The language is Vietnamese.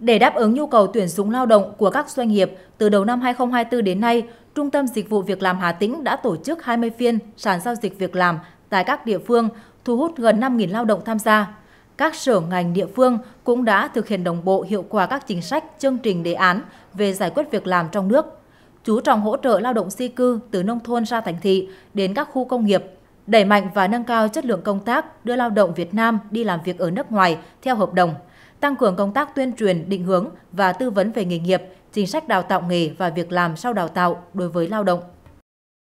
Để đáp ứng nhu cầu tuyển dụng lao động của các doanh nghiệp, từ đầu năm 2024 đến nay, Trung tâm Dịch vụ Việc làm Hà Tĩnh đã tổ chức 20 phiên sàn giao dịch việc làm tại các địa phương, thu hút gần 5.000 lao động tham gia. Các sở ngành địa phương cũng đã thực hiện đồng bộ hiệu quả các chính sách, chương trình đề án về giải quyết việc làm trong nước, chú trọng hỗ trợ lao động di cư từ nông thôn ra thành thị đến các khu công nghiệp, đẩy mạnh và nâng cao chất lượng công tác đưa lao động Việt Nam đi làm việc ở nước ngoài theo hợp đồng – tăng cường công tác tuyên truyền, định hướng và tư vấn về nghề nghiệp, chính sách đào tạo nghề và việc làm sau đào tạo đối với lao động.